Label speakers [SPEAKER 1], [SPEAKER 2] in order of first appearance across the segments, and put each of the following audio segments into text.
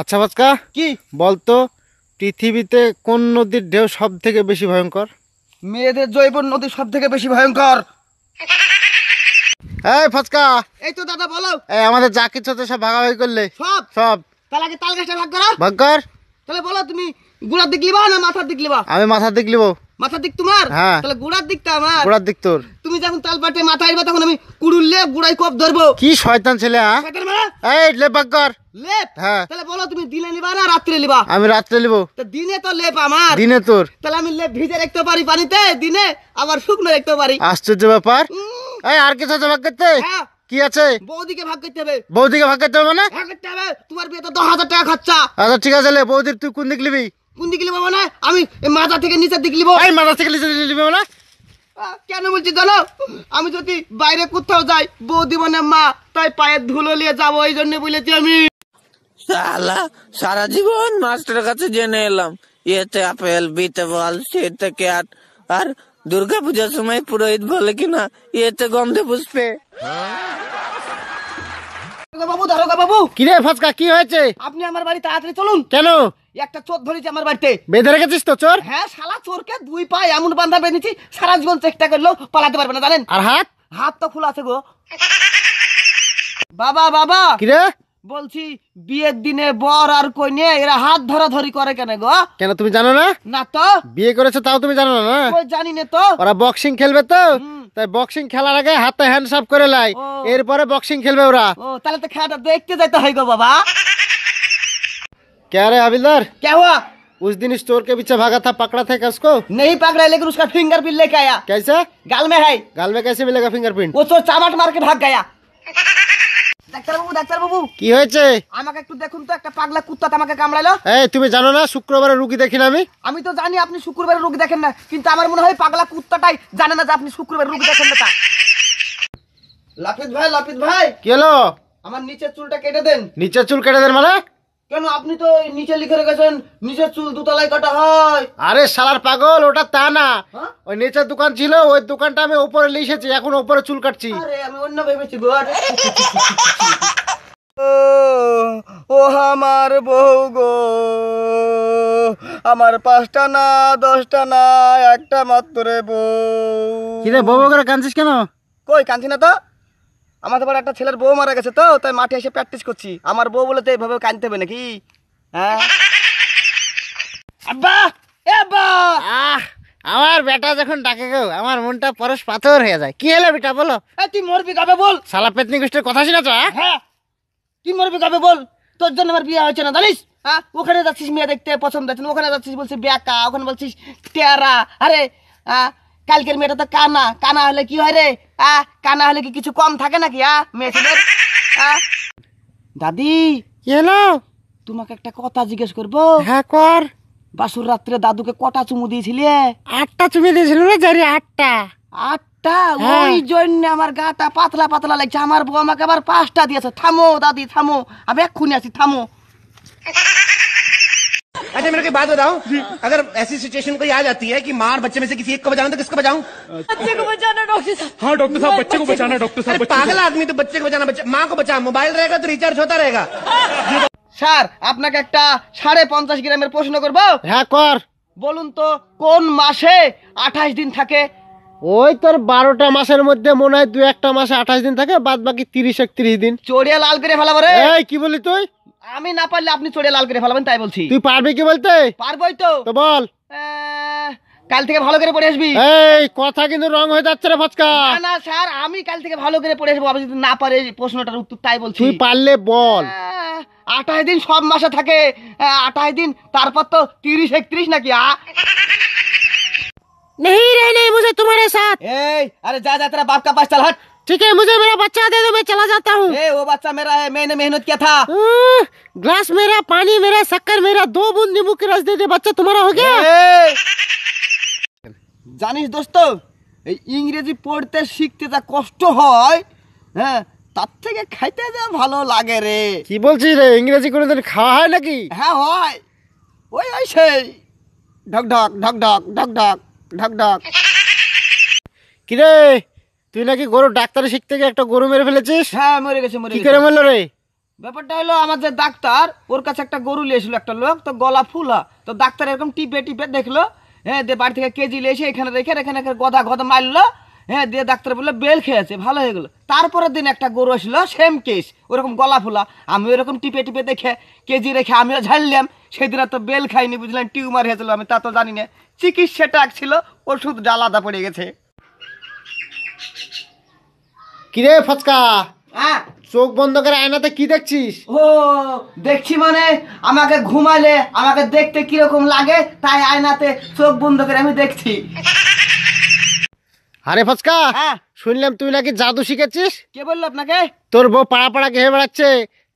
[SPEAKER 1] আচ্ছা বাজকা কি বলতো পৃথিবীতে কোন নদীর ঢেউ সব থেকে বেশি ভয়ঙ্কর মেয়েদের জৈব নদী সব থেকে বেশি ভয়ঙ্কর এই ফচকা এই তো দাদা বলো এই আমাদের যা কিছু হতো সব ভাগাভাগি করলে সব সব
[SPEAKER 2] তাহলে আগে তাল গাছটা ভাগ করো ভাগ কর তাহলে বলো তুমি গুড়ার
[SPEAKER 1] দিক লিবা না মাথার দিক লিবা আমি মাথার দিক লিবো
[SPEAKER 2] মাথার দিক তোমার হ্যাঁ। তাহলে গোড়ার দিকটা আমার গোড়ার দিক তোর তুমি যখন তাল পাটে মাথা তখন আমি
[SPEAKER 1] ধরবো কি শয়তান ছেলে হ্যাঁ মানে? এই লেপ বাগর
[SPEAKER 2] লেপ হ্যাঁ তাহলে বলো তুমি দিনে নিবা না রাত্রে নিবা
[SPEAKER 1] আমি রাত্রে নিব
[SPEAKER 2] তো দিনে তো লেপ আমার দিনে তোর তাহলে আমি লেপ ভিজে রাখতে পারি পানিতে দিনে আবার শুকনো রাখতে পারি আশ্চর্য ব্যাপার এই আর কিছু
[SPEAKER 1] ভাগ করতে হ্যাঁ। কি আছে
[SPEAKER 2] বৌদিকে ভাগ করতে হবে
[SPEAKER 1] বৌদিকে ভাগ করতে হবে মানে ভাগ
[SPEAKER 2] করতে হবে তোমার বিয়ে তো দশ হাজার টাকা খরচা
[SPEAKER 1] আচ্ছা ঠিক আছে বৌদির তুই কোন দিক লিবি মানে? মাথা থেকে
[SPEAKER 2] মাথা থেকে মানে? কেন বলছি আমি যদি বাইরে কোথাও যাই বৌদি মানে মা তাই যাবো এই জন্য বলেছি আমি সারা জীবন মাস্টারের কাছে জেনে এলাম এতে আপেল বিতে বল সেতে ক্যাট আর দুর্গা পূজার সময় পুরোহিত বলে কিনা এতে গন্ধে বুঝবে বাবু দারোগা বাবু কি রে
[SPEAKER 1] কি হয়েছে আপনি আমার বাড়ি তাড়াতাড়ি চলুন কেন
[SPEAKER 2] একটা চোর ধরেছি আমার বাড়িতে বেঁধে রেখেছিস তো চোর হ্যাঁ চোরকে দুই পা এমন বান্ধা বেঁধেছি সারা জীবন চেষ্টা করলেও পালাতে পারবে না জানেন আর হাত হাত তো খোলা আছে গো বাবা বাবা কি রে বলছি বিয়ের দিনে বর আর কইনে এরা হাত ধরা ধরি করে কেন গো
[SPEAKER 1] কেন তুমি জানো না না তো বিয়ে করেছো তাও তুমি জানো না জানি না তো ওরা বক্সিং খেলবে তো তাই বক্সিং খেলার আগে হাতে হ্যান্ড সাফ করে লাই এরপরে বক্সিং খেলবে ওরা ও তাহলে তো খেলাটা দেখতে যাইতে হয় গো বাবা क्या रे हाबिलदार क्या हुआ उस दिन स्टोर के पीछे भागा था पकड़ा था कसको नहीं पकड़ा है लेकिन उसका फिंगर प्रिंट लेके आया कैसे गाल में है गाल में कैसे मिलेगा फिंगरप्रिंट वो तो
[SPEAKER 2] चावट मार के भाग गया ডাক্তারবাবু ডাক্তারবাবু কি হয়েছে আমাকে একটু দেখুন তো একটা পাগলা কুত্তা আমাকে কামড়ালো
[SPEAKER 1] এই তুমি জানো না শুক্রবারে রুগী না আমি
[SPEAKER 2] আমি তো জানি আপনি শুক্রবারে রুগী দেখেন না কিন্তু আমার মনে হয় পাগলা কুত্তাটাই জানে না যে আপনি শুক্রবারে রুগী দেখেন না তা
[SPEAKER 1] লাফিত ভাই লাফিত ভাই কি হলো
[SPEAKER 2] আমার নিচের চুলটা কেটে
[SPEAKER 1] দেন নিচের চুল কেটে দেন মানে কেন আপনি তো নিচে লিখে রেখেছেন নিচের চুল দুতলায় কাটা হয় আরে সালার পাগল ওটা তা না হ্যাঁ? ওই নিচের দোকান ছিল ওই দোকানটা আমি উপরে লিখেছি এখন উপরে চুল কাটছি
[SPEAKER 2] আরে আমি অন্য ভেবেছি গো ও আমার বউ গো আমার পাঁচটা না দশটা না একটা মাত্র রে বউ কিরে বউ করে কাঁদছিস কেন কই কাঁদছি না তো আমাদের বড় একটা ছেলের বউ মারা গেছে তো তাই মাঠে এসে প্র্যাকটিস করছি আমার বউ বলে তো এইভাবে কাঁদতে
[SPEAKER 1] হবে নাকি হ্যাঁ এ আহ আমার বেটা যখন ডাকে গো আমার মনটা পরশ পাথর হয়ে যায় কি হলো বেটা বলো তুই মরবি কবে বল সালা পেতনি গোষ্ঠীর কথা শুনেছ হ্যাঁ তুই মরবি কবে বল তোর জন্য আমার
[SPEAKER 2] বিয়ে হয়েছে না জানিস হ্যাঁ ওখানে যাচ্ছিস মেয়ে দেখতে পছন্দ হচ্ছে ওখানে যাচ্ছিস বলছিস বেকা ওখানে বলছিস টেরা আরে কালকের মেয়েটা তো কানা কানা হলে কি হয় রে কানা হলে কি কিছু কম থাকে নাকি মেয়ে দাদি এলো তোমাকে একটা কথা জিজ্ঞেস করবো হ্যাঁ কর বাসুর রাত্রে দাদুকে কটা চুমু দিয়েছিলে
[SPEAKER 1] আটটা চুমু দিয়েছিল রে জারি আটটা
[SPEAKER 2] আটটা হ্যাঁ। ওই জন্য আমার গাটা পাতলা পাতলা লাগছে আমার বউ আমাকে আবার পাঁচটা দিয়েছে থামো দাদি থামো আমি এক্ষুনি আছি থামো अच्छा मेरे को बात बताओ अगर ऐसी सिचुएशन कोई आ जाती है कि मार बच्चे में से किसी एक को बचाना तो किसको बचाऊं बच्चे को बचाना डॉक्टर साहब हाँ डॉक्टर साहब बच्चे को बचाना डॉक्टर साहब पागल आदमी तो बच्चे को बचाना माँ को बचा मोबाइल रहेगा तो रिचार्ज होता रहेगा স্যার আপনাকে একটা সাড়ে পঞ্চাশ গ্রামের প্রশ্ন করব হ্যাঁ কর বলুন তো কোন মাসে আঠাশ দিন থাকে
[SPEAKER 1] ওই তোর বারোটা মাসের মধ্যে মনে হয় দু একটা মাসে আঠাশ দিন থাকে বাদ বাকি তিরিশ একত্রিশ দিন চড়িয়া লাল করে ফেলাবো রে কি বলি তুই আমি না পারলে আপনি চড়ে লাল করে ফেলাবেন তাই বলছি তুই পারবি কি বলতে পারবই তো তো বল কাল থেকে ভালো করে পড়ে আসবি এই কথা কিন্তু রং হয়ে যাচ্ছে রে ফচকা না না
[SPEAKER 2] স্যার আমি কাল থেকে ভালো করে পড়ে আসবো আপনি যদি না পারে প্রশ্নটার উত্তর তাই বলছি তুই পারলে বল আঠাশ দিন সব মাসে থাকে আঠাশ দিন তারপর তো তিরিশ একত্রিশ নাকি আ नहीं रहने मुझे तुम्हारे साथ ए, अरे जा যা तेरा बाप का पास चल हट ठीक है मुझे मेरा बच्चा दे दो मैं चला जाता हूँ वो बच्चा मेरा है मैंने मेहनत किया था ग्लास मेरा पानी मेरा शक्कर मेरा दो बूंद नींबू के रस दे दे बच्चा तुम्हारा हो गया জানিস দোস্ত এই ইংরেজি পড়তে শিখতে যা কষ্ট হয়
[SPEAKER 1] হ্যাঁ তার থেকে খাইতে যা ভালো লাগে রে কি বলছিস রে ইংরেজি কোনোদিন খাওয়া হয় নাকি হ্যাঁ হয় ওই ওই সেই ঢক ঢক ঢক ঢক ঢক ঢক ঢক ঢক কিরে তুই নাকি গরু ডাক্তার শিখতে গিয়ে একটা গরু মেরে ফেলেছিস হ্যাঁ মরে গেছে মরে কি করে গেছে মরলো রে
[SPEAKER 2] ব্যাপারটা হলো আমার যে ডাক্তার ওর কাছে একটা গরু নিয়ে এসেছিল একটা লোক তো গলা ফুলা তো ডাক্তার এরকম টিপে টিপে দেখলো হ্যাঁ দিয়ে বাড়ি থেকে কেজি নিয়ে এসে এখানে রেখে এখানে এখানে গদা গদা মারলো হ্যাঁ দিয়ে ডাক্তার বললো বেল খেয়েছে ভালো হয়ে গেলো তারপরের দিন একটা গরু আসলো সেম কেস ওরকম গলা ফুলা আমি ওরকম টিপে টিপে দেখে কেজি রেখে আমিও ঝাড়লাম সেদিন আর তো বেল খাইনি বুঝলাম টিউমার হয়েছিল আমি তা তো জানি না চিকিৎসাটা এক ছিল ওষুধ আলাদা পড়ে গেছে
[SPEAKER 1] কিরে ফচকা চোখ বন্ধ করে আয়নাতে কি দেখছিস ও দেখছি
[SPEAKER 2] মানে আমাকে ঘুমালে আমাকে দেখতে কিরকম লাগে তাই আয়নাতে চোখ বন্ধ করে আমি
[SPEAKER 1] দেখছি আরে ফচকা শুনলাম তুই নাকি জাদু শিখেছিস কে বললো আপনাকে তোর বউ পাড়া পাড়া ঘেয়ে বেড়াচ্ছে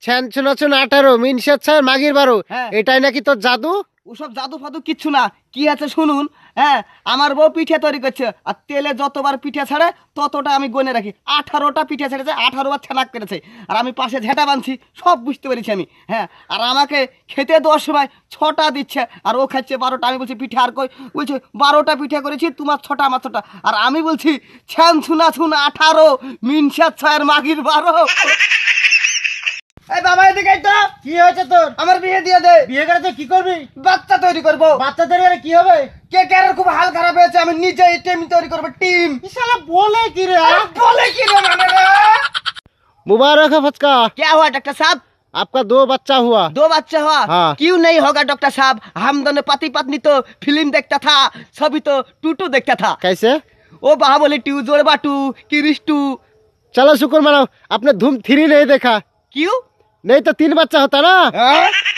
[SPEAKER 1] ছ্যান ছুনা ছুন আঠারো মিনসের ছয় মাগির বারো হ্যাঁ। এটাই নাকি তোর জাদু ওসব জাদু ফাদু কিচ্ছু না কি আছে শুনুন হ্যাঁ
[SPEAKER 2] আমার বউ পিঠে তৈরি করছে আর তেলে যতবার পিঠে ছাড়ে ততটা আমি গনে রাখি আঠারোটা পিঠে ছেড়েছে আঠারোবার ছানাক করেছে আর আমি পাশে ঝেঁটা বাঁধছি সব বুঝতে পেরেছি আমি হ্যাঁ আর আমাকে খেতে দেওয়ার সময় ছটা দিচ্ছে আর ও খাচ্ছে বারোটা আমি বলছি পিঠে আর কই বলছে বারোটা পিঠে করেছি তোমার ছটা আমার ছটা আর আমি বলছি ছ্যান ছুনা ছুনা আঠারো মিনসা ছয়ের মাগির বারো এই है
[SPEAKER 1] आपका दो बच्चा हुआ दो
[SPEAKER 2] बच्चा हुआ हाँ। क्यों नहीं होगा डॉक्टर साहब हम दोनों पति पत्नी तो फिल्म देखता था सभी
[SPEAKER 1] तो टूटू देखता था कैसे ओ बाहुबली टू जोर बाटू किरिश टू चलो शुक्र मानो आपने धूम थ्री नहीं देखा क्यों नहीं तो तीन बच्चा होता ना हाँ?